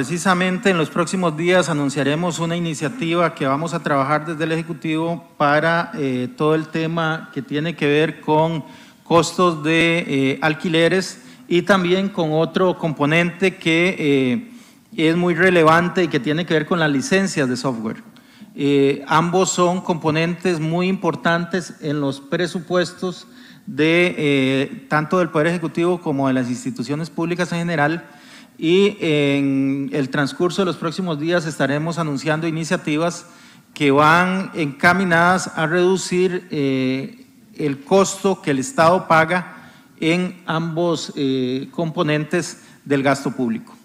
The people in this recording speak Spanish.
precisamente en los próximos días anunciaremos una iniciativa que vamos a trabajar desde el Ejecutivo para eh, todo el tema que tiene que ver con costos de eh, alquileres y también con otro componente que eh, es muy relevante y que tiene que ver con las licencias de software. ambos son componentes muy importantes en los presupuestos de tanto del Poder Ejecutivo como de las instituciones públicas en general y en el transcurso de los próximos días estaremos anunciando iniciativas que van encaminadas a reducir eh, el costo que el Estado paga en ambos eh, componentes del gasto público.